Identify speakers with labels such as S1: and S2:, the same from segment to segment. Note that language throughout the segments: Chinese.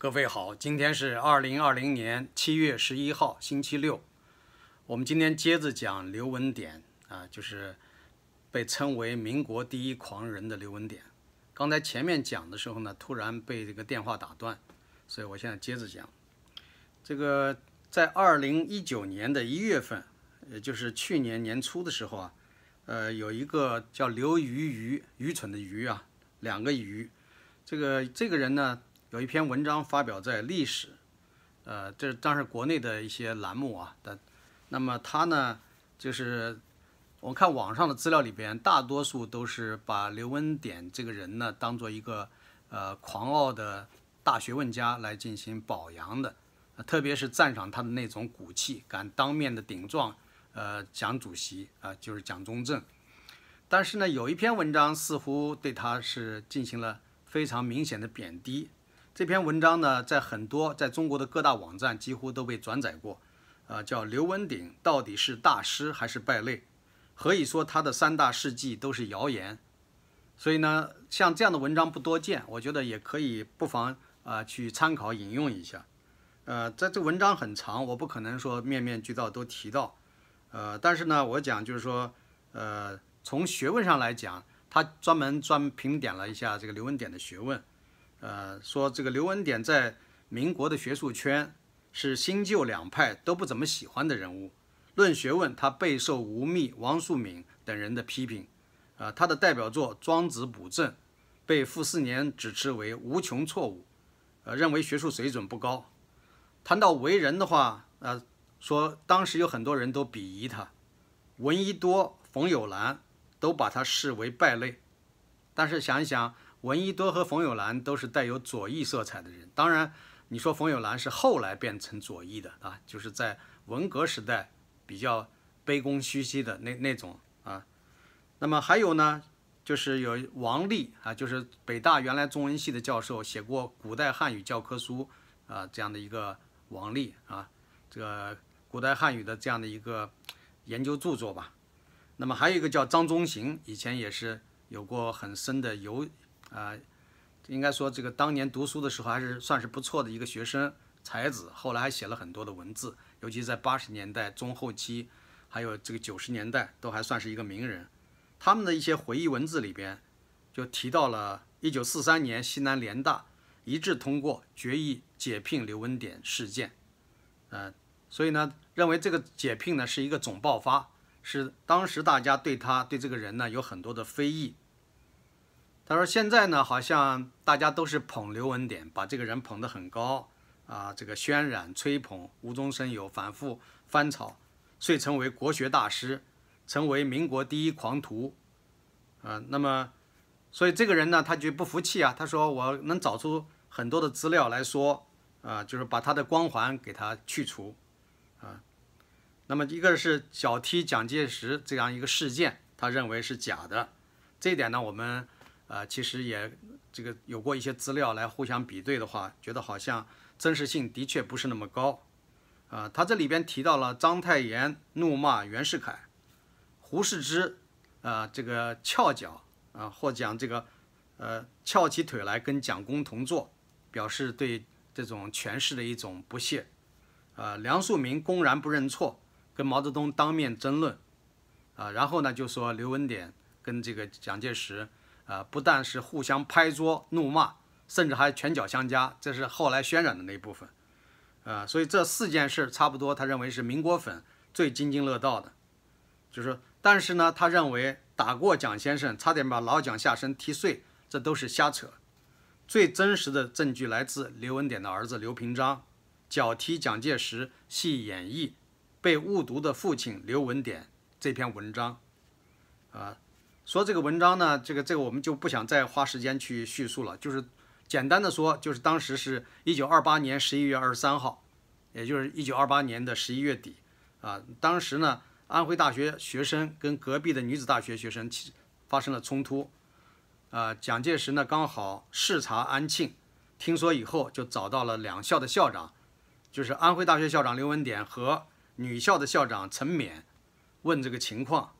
S1: 各位好，今天是二零二零年七月十一号，星期六。我们今天接着讲刘文典啊，就是被称为民国第一狂人的刘文典。刚才前面讲的时候呢，突然被这个电话打断，所以我现在接着讲。这个在二零一九年的一月份，也就是去年年初的时候啊，呃，有一个叫刘愚愚愚蠢的愚啊，两个愚，这个这个人呢。有一篇文章发表在历史，呃，这当时国内的一些栏目啊。但那么他呢，就是我看网上的资料里边，大多数都是把刘文典这个人呢当做一个呃狂傲的大学问家来进行褒扬的，特别是赞赏他的那种骨气，敢当面的顶撞，呃，蒋主席啊，就是蒋中正。但是呢，有一篇文章似乎对他是进行了非常明显的贬低。这篇文章呢，在很多在中国的各大网站几乎都被转载过，啊，叫刘文鼎到底是大师还是败类？何以说他的三大事迹都是谣言？所以呢，像这样的文章不多见，我觉得也可以不妨啊去参考引用一下。呃，在这文章很长，我不可能说面面俱到都提到，呃，但是呢，我讲就是说，呃，从学问上来讲，他专门专评点了一下这个刘文鼎的学问。呃，说这个刘文典在民国的学术圈是新旧两派都不怎么喜欢的人物。论学问，他备受吴宓、王叔敏等人的批评。呃，他的代表作《庄子补正》被傅斯年指斥为无穷错误，呃，认为学术水准不高。谈到为人的话，呃，说当时有很多人都鄙夷他，闻一多、冯友兰都把他视为败类。但是想一想。闻一多和冯友兰都是带有左翼色彩的人。当然，你说冯友兰是后来变成左翼的啊，就是在文革时代比较卑躬屈膝的那那种啊。那么还有呢，就是有王力啊，就是北大原来中文系的教授，写过《古代汉语》教科书啊这样的一个王力啊，这个古代汉语的这样的一个研究著作吧。那么还有一个叫张中行，以前也是有过很深的游。啊，应该说这个当年读书的时候还是算是不错的一个学生才子，后来还写了很多的文字，尤其在八十年代中后期，还有这个九十年代，都还算是一个名人。他们的一些回忆文字里边，就提到了一九四三年西南联大一致通过决议解聘刘文典事件，呃，所以呢，认为这个解聘呢是一个总爆发，是当时大家对他对这个人呢有很多的非议。他说：“现在呢，好像大家都是捧刘文典，把这个人捧得很高啊，这个渲染、吹捧、无中生有、反复翻炒，遂成为国学大师，成为民国第一狂徒啊。那么，所以这个人呢，他就不服气啊。他说：我能找出很多的资料来说啊，就是把他的光环给他去除啊。那么，一个是脚踢蒋介石这样一个事件，他认为是假的。这一点呢，我们。”啊，其实也这个有过一些资料来互相比对的话，觉得好像真实性的确不是那么高。啊，他这里边提到了章太炎怒骂袁世凯、胡适之，啊，这个翘脚啊，或讲这个呃翘起腿来跟蒋公同坐，表示对这种权势的一种不屑。啊，梁漱溟公然不认错，跟毛泽东当面争论。啊，然后呢就说刘文典跟这个蒋介石。啊，不但是互相拍桌怒骂，甚至还拳脚相加，这是后来渲染的那一部分。啊，所以这四件事差不多，他认为是民国粉最津津乐道的。就是，但是呢，他认为打过蒋先生，差点把老蒋下身踢碎，这都是瞎扯。最真实的证据来自刘文典的儿子刘平章，《脚踢蒋介石系演绎》，被误读的父亲刘文典这篇文章。啊。说这个文章呢，这个这个我们就不想再花时间去叙述了，就是简单的说，就是当时是一九二八年十一月二十三号，也就是一九二八年的十一月底啊，当时呢，安徽大学学生跟隔壁的女子大学学生起发生了冲突，啊，蒋介石呢刚好视察安庆，听说以后就找到了两校的校长，就是安徽大学校长刘文典和女校的校长陈勉，问这个情况。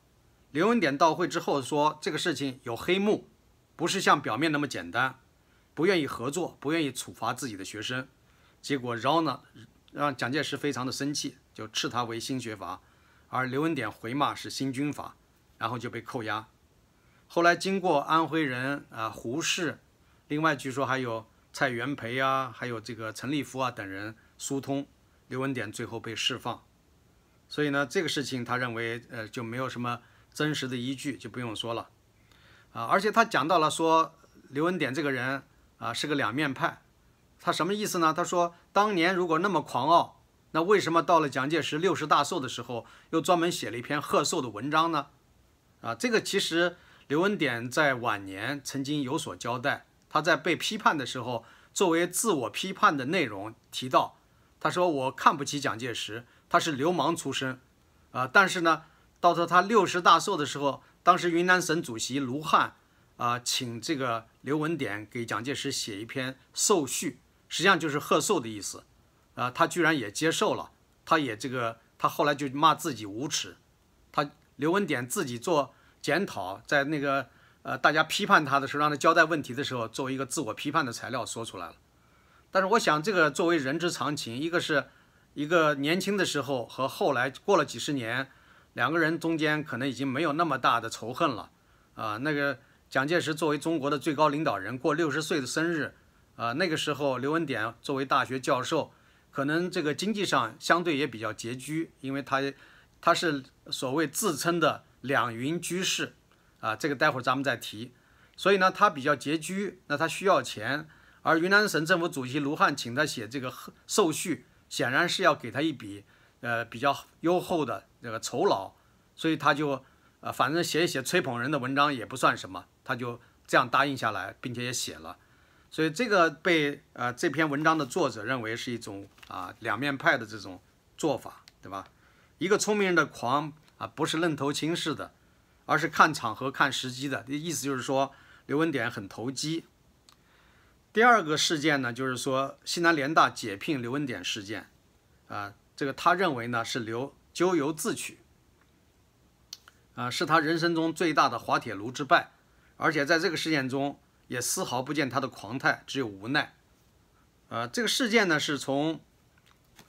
S1: 刘文典到会之后说：“这个事情有黑幕，不是像表面那么简单，不愿意合作，不愿意处罚自己的学生。”结果饶呢，让蒋介石非常的生气，就斥他为新学阀，而刘文典回骂是新军阀，然后就被扣押。后来经过安徽人啊胡适，另外据说还有蔡元培啊，还有这个陈立夫啊等人疏通，刘文典最后被释放。所以呢，这个事情他认为，呃，就没有什么。真实的依据就不用说了，啊，而且他讲到了说刘文典这个人啊是个两面派，他什么意思呢？他说当年如果那么狂傲，那为什么到了蒋介石六十大寿的时候又专门写了一篇贺寿的文章呢？啊，这个其实刘文典在晚年曾经有所交代，他在被批判的时候作为自我批判的内容提到，他说我看不起蒋介石，他是流氓出身，啊，但是呢。到时候他六十大寿的时候，当时云南省主席卢汉，啊，请这个刘文典给蒋介石写一篇寿序，实际上就是贺寿的意思，啊，他居然也接受了，他也这个，他后来就骂自己无耻，他刘文典自己做检讨，在那个呃大家批判他的时候，让他交代问题的时候，作为一个自我批判的材料说出来了。但是我想，这个作为人之常情，一个是一个年轻的时候和后来过了几十年。两个人中间可能已经没有那么大的仇恨了，啊，那个蒋介石作为中国的最高领导人过六十岁的生日，啊，那个时候刘文典作为大学教授，可能这个经济上相对也比较拮据，因为他他是所谓自称的两云居士，啊，这个待会儿咱们再提，所以呢他比较拮据，那他需要钱，而云南省政府主席卢汉请他写这个寿序，显然是要给他一笔呃比较优厚的。这个酬劳，所以他就呃，反正写一写吹捧人的文章也不算什么，他就这样答应下来，并且也写了。所以这个被呃这篇文章的作者认为是一种啊两面派的这种做法，对吧？一个聪明人的狂啊，不是愣头青似的，而是看场合看时机的。意思就是说，刘文典很投机。第二个事件呢，就是说西南联大解聘刘文典事件，啊，这个他认为呢是刘。咎由自取，啊，是他人生中最大的滑铁卢之败，而且在这个事件中也丝毫不见他的狂态，只有无奈。啊，这个事件呢，是从，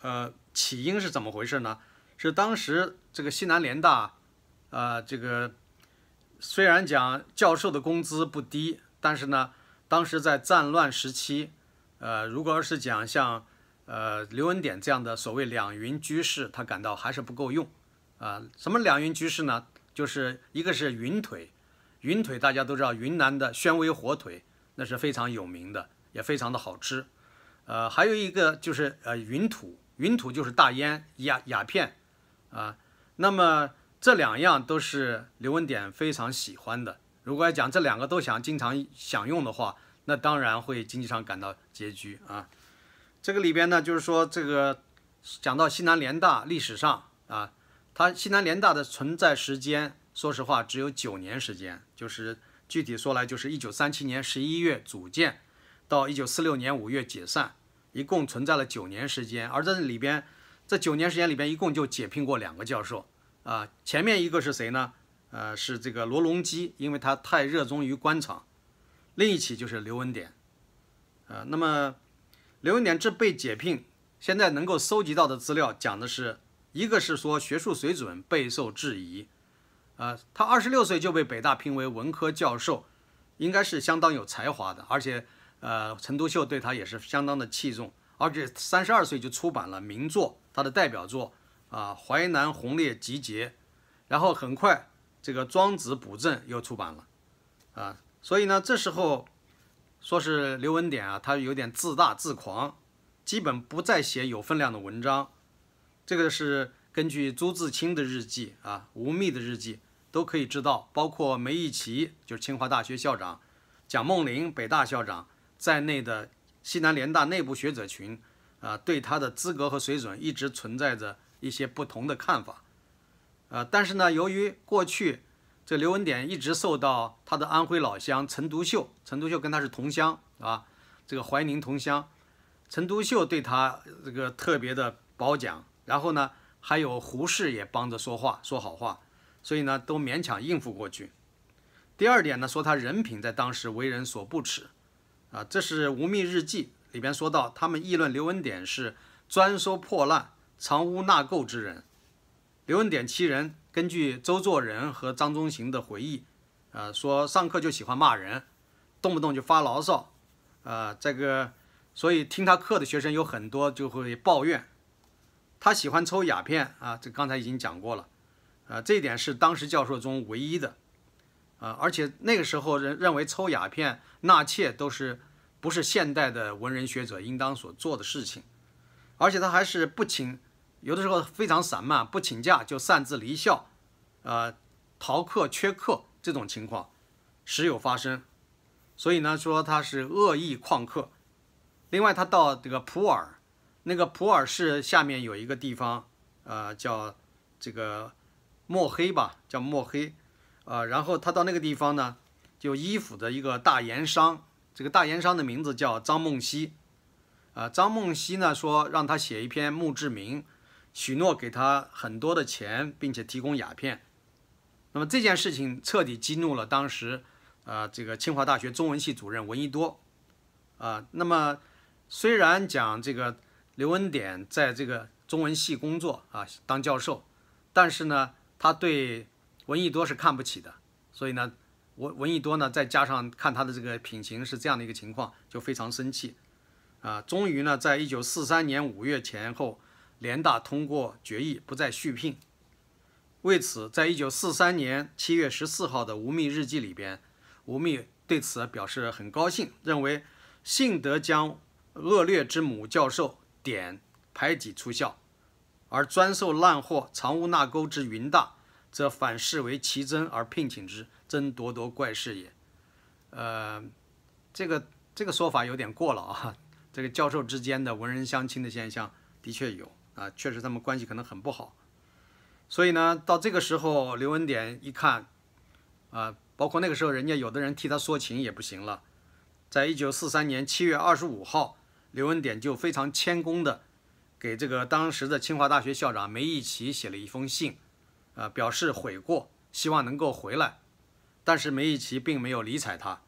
S1: 呃，起因是怎么回事呢？是当时这个西南联大，啊，这个虽然讲教授的工资不低，但是呢，当时在战乱时期，呃，如果要是讲像。呃，刘文典这样的所谓两云居士，他感到还是不够用啊。什么两云居士呢？就是一个是云腿，云腿大家都知道，云南的宣威火腿那是非常有名的，也非常的好吃。呃，还有一个就是呃云土，云土就是大烟、鸦鸦片啊。那么这两样都是刘文典非常喜欢的。如果要讲这两个都想经常享用的话，那当然会经济上感到拮据啊。这个里边呢，就是说这个讲到西南联大历史上啊，它西南联大的存在时间，说实话只有九年时间。就是具体说来，就是一九三七年十一月组建，到一九四六年五月解散，一共存在了九年时间。而在这里边，这九年时间里边，一共就解聘过两个教授啊。前面一个是谁呢？呃，是这个罗隆基，因为他太热衷于官场。另一起就是刘文典，呃，那么。刘文典这被解聘，现在能够搜集到的资料讲的是，一个是说学术水准备受质疑，呃，他二十六岁就被北大评为文科教授，应该是相当有才华的，而且，呃，陈独秀对他也是相当的器重，而且三十二岁就出版了名作，他的代表作啊《淮南红烈集结》，然后很快这个《庄子补正》又出版了，啊，所以呢，这时候。说是刘文典啊，他有点自大自狂，基本不再写有分量的文章。这个是根据朱自清的日记啊、吴宓的日记都可以知道，包括梅贻琦就是清华大学校长、蒋梦麟北大校长在内的西南联大内部学者群啊，对他的资格和水准一直存在着一些不同的看法。啊，但是呢，由于过去。这刘文典一直受到他的安徽老乡陈独秀，陈独秀跟他是同乡啊，这个怀宁同乡，陈独秀对他这个特别的褒奖。然后呢，还有胡适也帮着说话说好话，所以呢都勉强应付过去。第二点呢，说他人品在当时为人所不齿啊，这是吴宓日记里边说到，他们议论刘文典是专收破烂、藏污纳垢之人。刘文典七人根据周作人和张中行的回忆，呃，说上课就喜欢骂人，动不动就发牢骚，呃，这个所以听他课的学生有很多就会抱怨，他喜欢抽鸦片啊，这刚才已经讲过了，呃，这一点是当时教授中唯一的，啊，而且那个时候人认为抽鸦片纳妾都是不是现代的文人学者应当所做的事情，而且他还是不请。有的时候非常散漫，不请假就擅自离校，呃，逃课缺课这种情况时有发生，所以呢说他是恶意旷课。另外，他到这个普洱，那个普洱市下面有一个地方，呃，叫这个墨黑吧，叫墨黑，呃，然后他到那个地方呢，就依附的一个大盐商，这个大盐商的名字叫张梦溪，呃，张梦溪呢说让他写一篇墓志铭。许诺给他很多的钱，并且提供鸦片，那么这件事情彻底激怒了当时，啊，这个清华大学中文系主任闻一多，啊，那么虽然讲这个刘文典在这个中文系工作啊当教授，但是呢他对闻一多是看不起的，所以呢闻闻一多呢再加上看他的这个品行是这样的一个情况，就非常生气，啊，终于呢在一九四三年五月前后。联大通过决议不再续聘。为此，在一九四三年七月十四号的吴宓日记里边，吴宓对此表示很高兴，认为幸得将恶劣之母教授点排挤出校，而专受烂货藏污纳垢之云大，则反视为奇珍而聘请之，真咄咄怪事也。呃，这个这个说法有点过了啊。这个教授之间的文人相亲的现象的确有。啊，确实他们关系可能很不好，所以呢，到这个时候，刘文典一看，啊，包括那个时候，人家有的人替他说情也不行了。在一九四三年七月二十五号，刘文典就非常谦恭的给这个当时的清华大学校长梅贻琦写了一封信，啊，表示悔过，希望能够回来。但是梅贻琦并没有理睬他，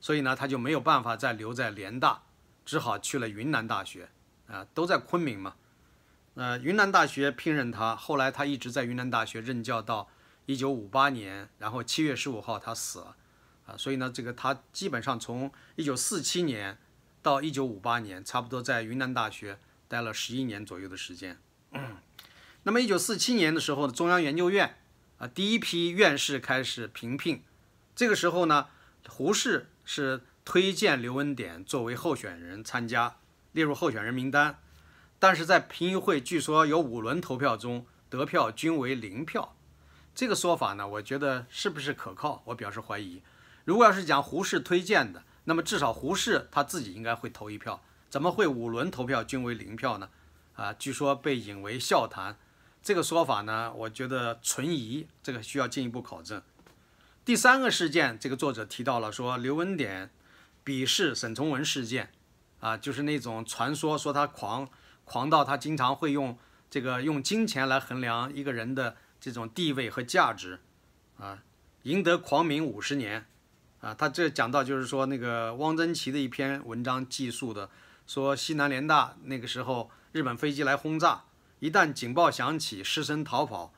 S1: 所以呢，他就没有办法再留在联大，只好去了云南大学，啊，都在昆明嘛。呃，云南大学聘任他，后来他一直在云南大学任教到一九五八年，然后七月十五号他死了，啊，所以呢，这个他基本上从一九四七年到一九五八年，差不多在云南大学待了十一年左右的时间。那么一九四七年的时候呢，中央研究院啊，第一批院士开始评聘，这个时候呢，胡适是推荐刘文典作为候选人参加，列入候选人名单。但是在评议会，据说有五轮投票中得票均为零票，这个说法呢，我觉得是不是可靠？我表示怀疑。如果要是讲胡适推荐的，那么至少胡适他自己应该会投一票，怎么会五轮投票均为零票呢？啊，据说被引为笑谈，这个说法呢，我觉得存疑，这个需要进一步考证。第三个事件，这个作者提到了说刘文典鄙视沈从文事件，啊，就是那种传说说他狂。狂到他经常会用这个用金钱来衡量一个人的这种地位和价值，啊，赢得狂名五十年，啊，他这讲到就是说那个汪曾祺的一篇文章记述的，说西南联大那个时候日本飞机来轰炸，一旦警报响起，失声逃跑，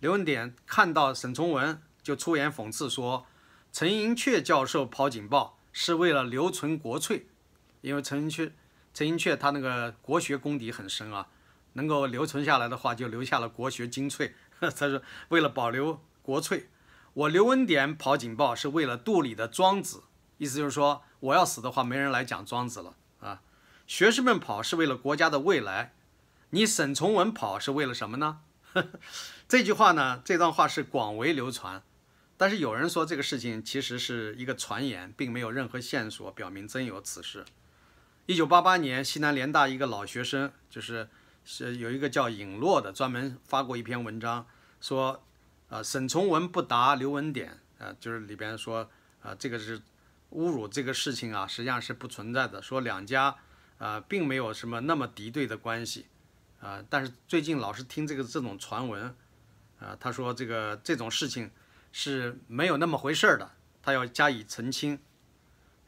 S1: 刘文典看到沈从文就出言讽刺说，陈寅恪教授跑警报是为了留存国粹，因为陈寅恪。陈寅恪他那个国学功底很深啊，能够留存下来的话，就留下了国学精粹。他说：“为了保留国粹，我刘文典跑警报是为了肚里的庄子，意思就是说我要死的话，没人来讲庄子了啊。学士们跑是为了国家的未来，你沈从文跑是为了什么呢？” 这句话呢，这段话是广为流传，但是有人说这个事情其实是一个传言，并没有任何线索表明真有此事。一九八八年，西南联大一个老学生，就是是有一个叫尹洛的，专门发过一篇文章，说，呃，沈从文不答刘文典，呃，就是里边说，呃，这个是侮辱这个事情啊，实际上是不存在的，说两家，呃，并没有什么那么敌对的关系，啊，但是最近老是听这个这种传闻，啊，他说这个这种事情是没有那么回事的，他要加以澄清。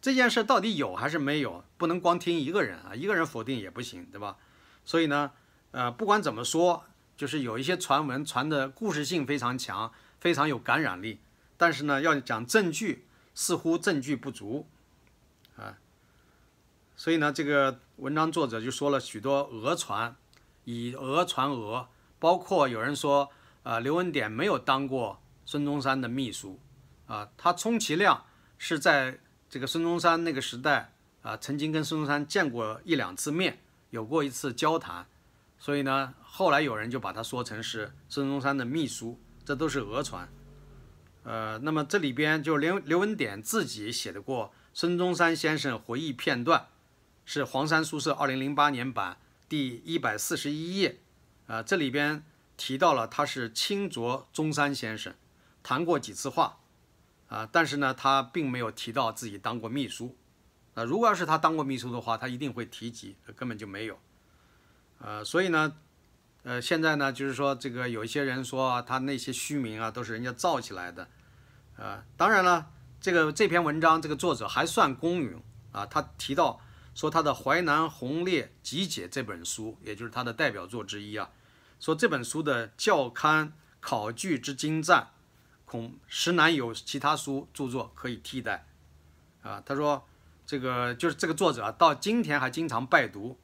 S1: 这件事到底有还是没有？不能光听一个人啊，一个人否定也不行，对吧？所以呢，呃，不管怎么说，就是有一些传闻传的故事性非常强，非常有感染力。但是呢，要讲证据，似乎证据不足啊。所以呢，这个文章作者就说了许多讹传，以讹传讹，包括有人说，呃，刘文典没有当过孙中山的秘书啊，他充其量是在。这个孙中山那个时代啊，曾经跟孙中山见过一两次面，有过一次交谈，所以呢，后来有人就把它说成是孙中山的秘书，这都是讹传。呃，那么这里边就刘刘文典自己写的过《孙中山先生回忆片段》，是黄山书社2008年版第一百四十一页，呃，这里边提到了他是亲浊中山先生谈过几次话。啊，但是呢，他并没有提到自己当过秘书。啊，如果要是他当过秘书的话，他一定会提及，根本就没有。呃，所以呢，呃，现在呢，就是说这个有一些人说他那些虚名啊，都是人家造起来的。啊，当然了，这个这篇文章这个作者还算公允啊，他提到说他的《淮南红烈集解》这本书，也就是他的代表作之一啊，说这本书的校刊考据之精湛。恐实难有其他书著作可以替代，啊，他说这个就是这个作者啊、到今天还经常拜读，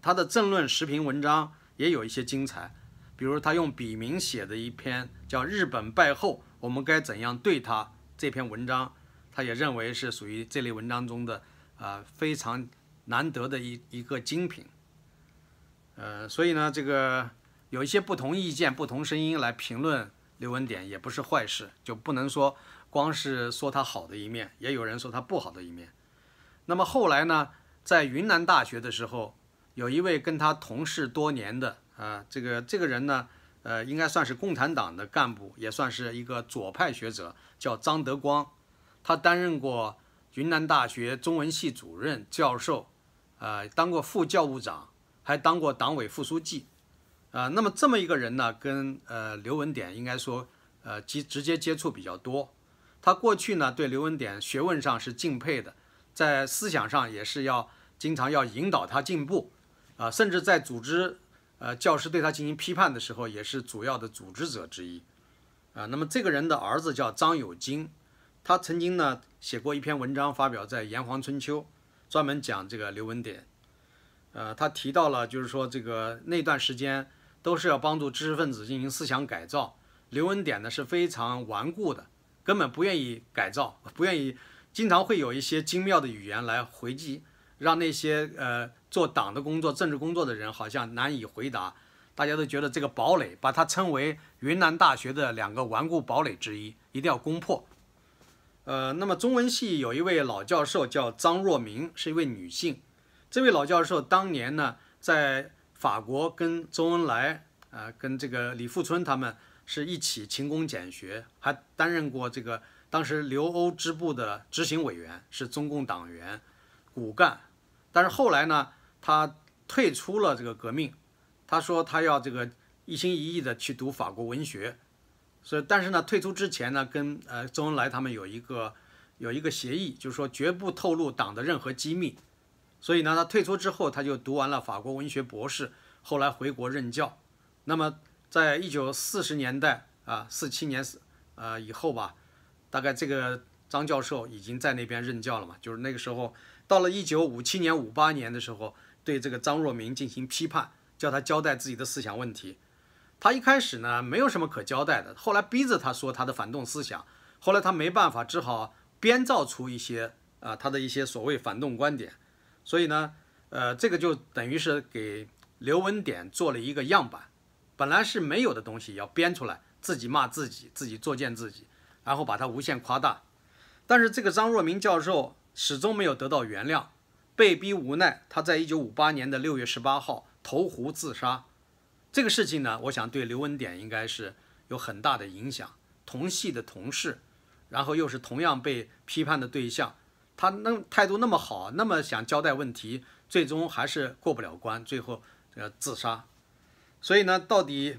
S1: 他的政论时评文章也有一些精彩，比如他用笔名写的一篇叫《日本败后我们该怎样对他》这篇文章，他也认为是属于这类文章中的啊非常难得的一一个精品，呃，所以呢，这个有一些不同意见、不同声音来评论。刘文典也不是坏事，就不能说光是说他好的一面，也有人说他不好的一面。那么后来呢，在云南大学的时候，有一位跟他同事多年的啊，这个这个人呢，呃，应该算是共产党的干部，也算是一个左派学者，叫张德光。他担任过云南大学中文系主任教授，呃，当过副教务长，还当过党委副书记。啊，那么这么一个人呢，跟呃刘文典应该说，呃接直接接触比较多。他过去呢对刘文典学问上是敬佩的，在思想上也是要经常要引导他进步，啊，甚至在组织呃教师对他进行批判的时候，也是主要的组织者之一。啊，那么这个人的儿子叫张友金，他曾经呢写过一篇文章发表在《炎黄春秋》，专门讲这个刘文典。呃，他提到了就是说这个那段时间。都是要帮助知识分子进行思想改造。刘文典呢是非常顽固的，根本不愿意改造，不愿意，经常会有一些精妙的语言来回击，让那些呃做党的工作、政治工作的人好像难以回答。大家都觉得这个堡垒，把它称为云南大学的两个顽固堡垒之一，一定要攻破。呃，那么中文系有一位老教授叫张若明，是一位女性。这位老教授当年呢在。法国跟周恩来，呃，跟这个李富春他们是一起勤工俭学，还担任过这个当时留欧支部的执行委员，是中共党员骨干。但是后来呢，他退出了这个革命。他说他要这个一心一意的去读法国文学。所以，但是呢，退出之前呢，跟呃周恩来他们有一个有一个协议，就是说绝不透露党的任何机密。所以呢，他退出之后，他就读完了法国文学博士，后来回国任教。那么，在一九四十年代啊，四七年，呃，以后吧，大概这个张教授已经在那边任教了嘛。就是那个时候，到了一九五七年、五八年的时候，对这个张若明进行批判，叫他交代自己的思想问题。他一开始呢，没有什么可交代的，后来逼着他说他的反动思想，后来他没办法，只好编造出一些啊，他的一些所谓反动观点。所以呢，呃，这个就等于是给刘文典做了一个样板，本来是没有的东西，要编出来，自己骂自己，自己作践自己，然后把它无限夸大。但是这个张若明教授始终没有得到原谅，被逼无奈，他在一九五八年的六月十八号投湖自杀。这个事情呢，我想对刘文典应该是有很大的影响，同系的同事，然后又是同样被批判的对象。他那态度那么好，那么想交代问题，最终还是过不了关，最后呃自杀。所以呢，到底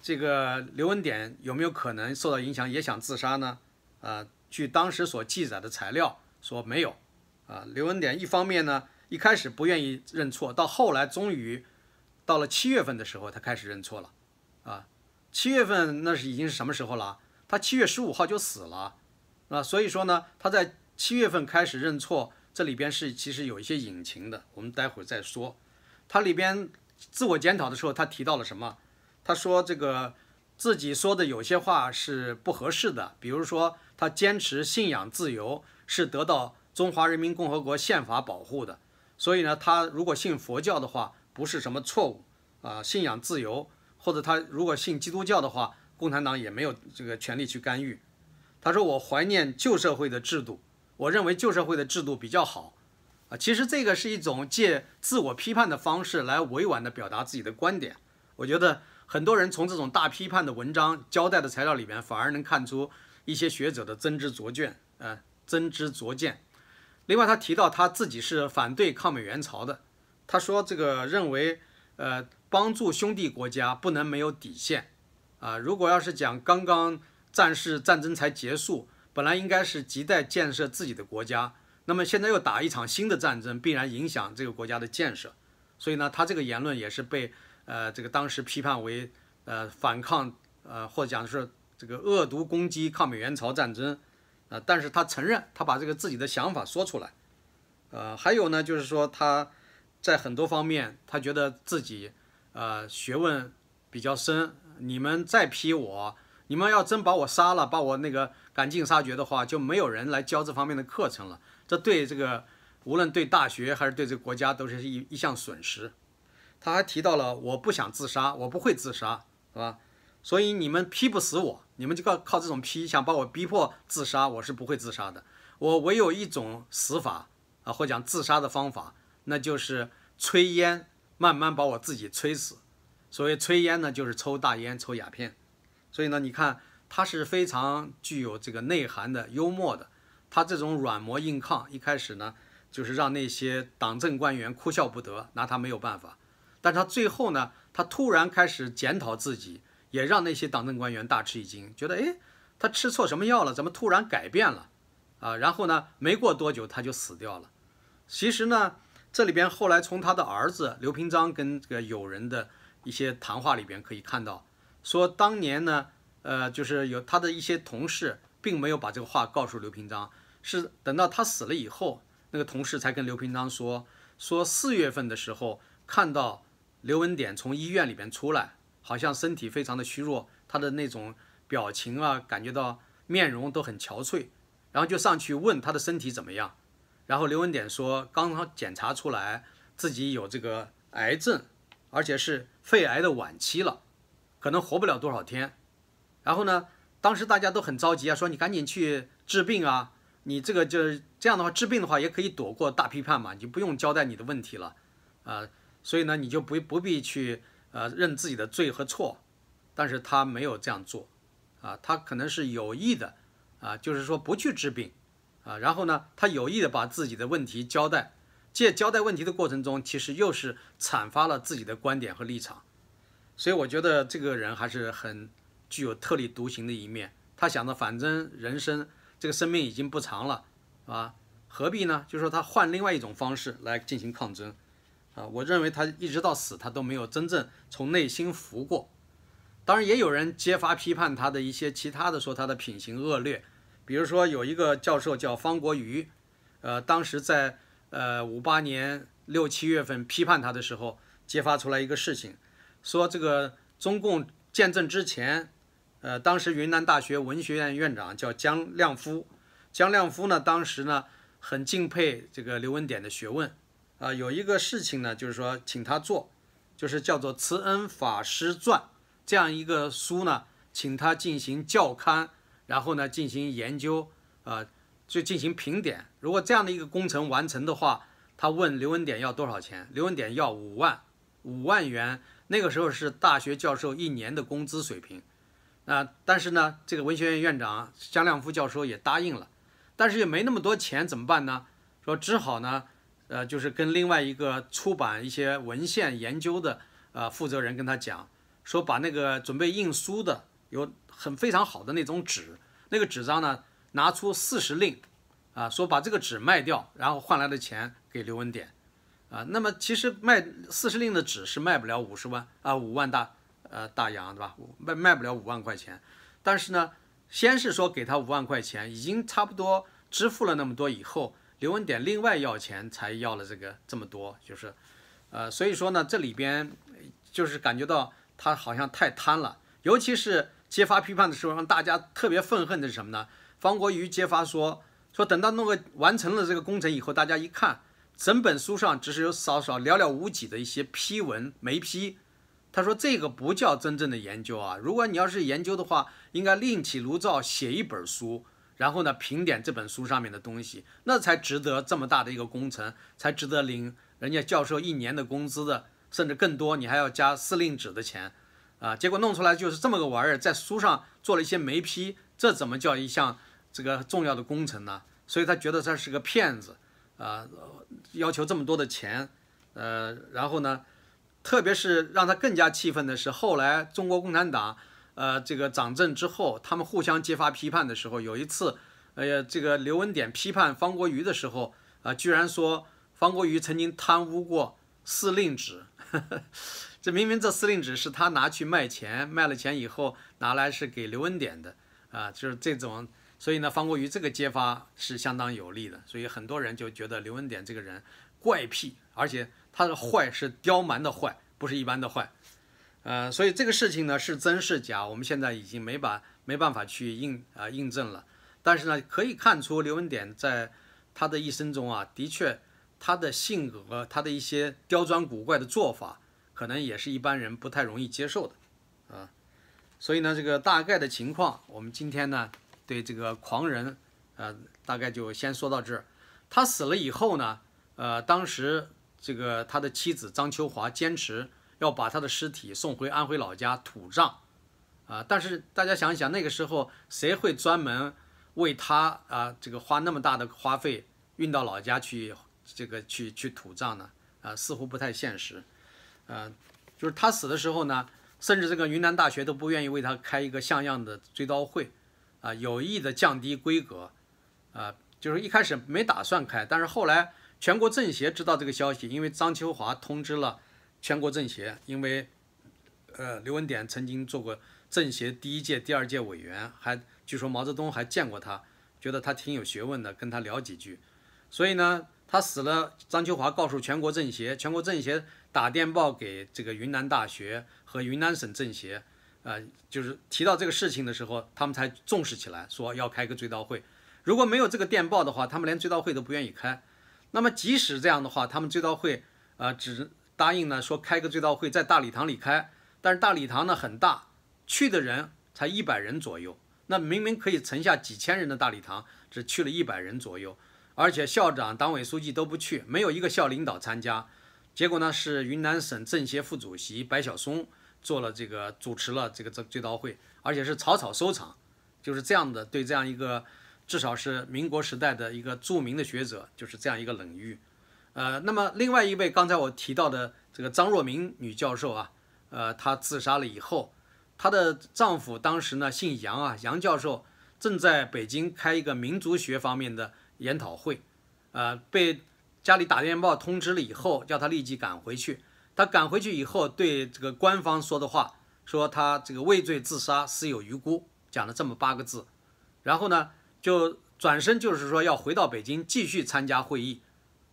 S1: 这个刘文典有没有可能受到影响，也想自杀呢？啊，据当时所记载的材料说没有。啊，刘文典一方面呢一开始不愿意认错，到后来终于到了七月份的时候，他开始认错了。啊，七月份那是已经是什么时候了？他七月十五号就死了。啊，所以说呢他在。七月份开始认错，这里边是其实有一些隐情的，我们待会儿再说。他里边自我检讨的时候，他提到了什么？他说这个自己说的有些话是不合适的，比如说他坚持信仰自由是得到中华人民共和国宪法保护的，所以呢，他如果信佛教的话，不是什么错误啊，信仰自由；或者他如果信基督教的话，共产党也没有这个权利去干预。他说我怀念旧社会的制度。我认为旧社会的制度比较好，啊，其实这个是一种借自我批判的方式来委婉地表达自己的观点。我觉得很多人从这种大批判的文章交代的材料里面，反而能看出一些学者的真知灼见，呃，真知灼见。另外，他提到他自己是反对抗美援朝的，他说这个认为，呃，帮助兄弟国家不能没有底线，啊，如果要是讲刚刚战事战争才结束。本来应该是亟待建设自己的国家，那么现在又打一场新的战争，必然影响这个国家的建设。所以呢，他这个言论也是被，呃，这个当时批判为，呃，反抗，呃，或者讲是这个恶毒攻击抗美援朝战争，啊，但是他承认他把这个自己的想法说出来，呃，还有呢，就是说他在很多方面他觉得自己，呃，学问比较深，你们再批我。你们要真把我杀了，把我那个赶尽杀绝的话，就没有人来教这方面的课程了。这对这个，无论对大学还是对这个国家都是一一项损失。他还提到了，我不想自杀，我不会自杀，是吧？所以你们批不死我，你们就靠靠这种批想把我逼迫自杀，我是不会自杀的。我唯有一种死法啊，或讲自杀的方法，那就是吹烟，慢慢把我自己吹死。所谓吹烟呢，就是抽大烟，抽鸦片。所以呢，你看他是非常具有这个内涵的幽默的，他这种软磨硬抗一开始呢，就是让那些党政官员哭笑不得，拿他没有办法。但他最后呢，他突然开始检讨自己，也让那些党政官员大吃一惊，觉得哎，他吃错什么药了？怎么突然改变了？啊，然后呢，没过多久他就死掉了。其实呢，这里边后来从他的儿子刘平章跟这个友人的一些谈话里边可以看到。说当年呢，呃，就是有他的一些同事，并没有把这个话告诉刘平章，是等到他死了以后，那个同事才跟刘平章说，说四月份的时候看到刘文典从医院里边出来，好像身体非常的虚弱，他的那种表情啊，感觉到面容都很憔悴，然后就上去问他的身体怎么样，然后刘文典说，刚刚检查出来自己有这个癌症，而且是肺癌的晚期了。可能活不了多少天，然后呢，当时大家都很着急啊，说你赶紧去治病啊，你这个就这样的话，治病的话也可以躲过大批判嘛，你就不用交代你的问题了，啊，所以呢，你就不不必去呃认自己的罪和错，但是他没有这样做，啊，他可能是有意的，啊，就是说不去治病，啊，然后呢，他有意的把自己的问题交代，借交代问题的过程中，其实又是阐发了自己的观点和立场。所以我觉得这个人还是很具有特立独行的一面。他想着，反正人生这个生命已经不长了，啊，何必呢？就说他换另外一种方式来进行抗争，啊，我认为他一直到死，他都没有真正从内心服过。当然，也有人揭发批判他的一些其他的，说他的品行恶劣。比如说有一个教授叫方国瑜，呃，当时在呃五八年六七月份批判他的时候，揭发出来一个事情。说这个中共建政之前，呃，当时云南大学文学院院长叫江亮夫，江亮夫呢，当时呢很敬佩这个刘文典的学问，啊，有一个事情呢，就是说请他做，就是叫做《慈恩法师传》这样一个书呢，请他进行校刊，然后呢进行研究，啊，就进行评点。如果这样的一个工程完成的话，他问刘文典要多少钱？刘文典要五万，五万元。那个时候是大学教授一年的工资水平，啊，但是呢，这个文学院院长江亮夫教授也答应了，但是也没那么多钱，怎么办呢？说只好呢，呃，就是跟另外一个出版一些文献研究的呃负责人跟他讲，说把那个准备印书的有很非常好的那种纸，那个纸张呢，拿出四十令，啊，说把这个纸卖掉，然后换来的钱给刘文典。啊，那么其实卖四十令的纸是卖不了五十万啊，五万大呃大洋对吧？卖卖不了五万块钱，但是呢，先是说给他五万块钱，已经差不多支付了那么多以后，刘文典另外要钱才要了这个这么多，就是，呃，所以说呢，这里边就是感觉到他好像太贪了，尤其是揭发批判的时候，让大家特别愤恨的是什么呢？方国瑜揭发说，说等到弄个完成了这个工程以后，大家一看。整本书上只是有少少寥寥无几的一些批文没批，他说这个不叫真正的研究啊！如果你要是研究的话，应该另起炉灶写一本书，然后呢评点这本书上面的东西，那才值得这么大的一个工程，才值得领人家教授一年的工资的，甚至更多，你还要加司令纸的钱啊！结果弄出来就是这么个玩意儿，在书上做了一些没批，这怎么叫一项这个重要的工程呢？所以他觉得他是个骗子。啊，要求这么多的钱，呃，然后呢，特别是让他更加气愤的是，后来中国共产党呃这个掌政之后，他们互相揭发批判的时候，有一次，哎呀，这个刘文典批判方国瑜的时候，啊，居然说方国瑜曾经贪污过司令纸，这明明这司令纸是他拿去卖钱，卖了钱以后拿来是给刘文典的啊，就是这种。所以呢，方国瑜这个揭发是相当有利的，所以很多人就觉得刘文典这个人怪癖，而且他的坏是刁蛮的坏，不是一般的坏。呃，所以这个事情呢是真是假，我们现在已经没把没办法去印啊印证了。但是呢，可以看出刘文典在他的一生中啊，的确他的性格，他的一些刁钻古怪的做法，可能也是一般人不太容易接受的啊。所以呢，这个大概的情况，我们今天呢。对这个狂人，呃，大概就先说到这儿。他死了以后呢，呃，当时这个他的妻子张秋华坚持要把他的尸体送回安徽老家土葬，啊，但是大家想想，那个时候谁会专门为他啊这个花那么大的花费运到老家去这个去去土葬呢？啊，似乎不太现实。嗯，就是他死的时候呢，甚至这个云南大学都不愿意为他开一个像样的追悼会。啊，有意的降低规格，啊，就是一开始没打算开，但是后来全国政协知道这个消息，因为张秋华通知了全国政协，因为，呃，刘文典曾经做过政协第一届、第二届委员，还据说毛泽东还见过他，觉得他挺有学问的，跟他聊几句，所以呢，他死了，张秋华告诉全国政协，全国政协打电报给这个云南大学和云南省政协。呃，就是提到这个事情的时候，他们才重视起来，说要开个追悼会。如果没有这个电报的话，他们连追悼会都不愿意开。那么即使这样的话，他们追悼会，呃，只答应呢说开个追悼会，在大礼堂里开。但是大礼堂呢很大，去的人才一百人左右。那明明可以盛下几千人的大礼堂，只去了一百人左右，而且校长、党委书记都不去，没有一个校领导参加。结果呢是云南省政协副主席白晓松。做了这个主持了这个这追悼会，而且是草草收场，就是这样的对这样一个至少是民国时代的一个著名的学者，就是这样一个冷遇。呃，那么另外一位刚才我提到的这个张若明女教授啊，呃，她自杀了以后，她的丈夫当时呢姓杨啊，杨教授正在北京开一个民族学方面的研讨会，呃，被家里打电报通知了以后，叫他立即赶回去。他赶回去以后，对这个官方说的话，说他这个畏罪自杀，死有余辜，讲了这么八个字，然后呢，就转身就是说要回到北京继续参加会议。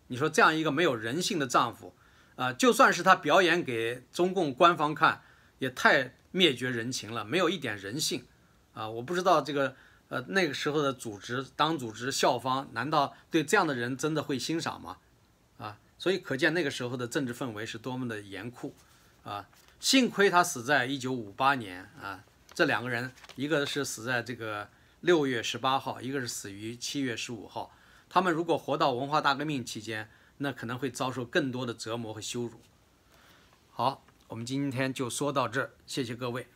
S1: 你说这样一个没有人性的丈夫，啊，就算是他表演给中共官方看，也太灭绝人情了，没有一点人性啊！我不知道这个，呃，那个时候的组织、党组织、校方，难道对这样的人真的会欣赏吗？所以可见那个时候的政治氛围是多么的严酷，啊，幸亏他死在一九五八年啊，这两个人一个是死在这个六月十八号，一个是死于七月十五号。他们如果活到文化大革命期间，那可能会遭受更多的折磨和羞辱。好，我们今天就说到这，谢谢各位。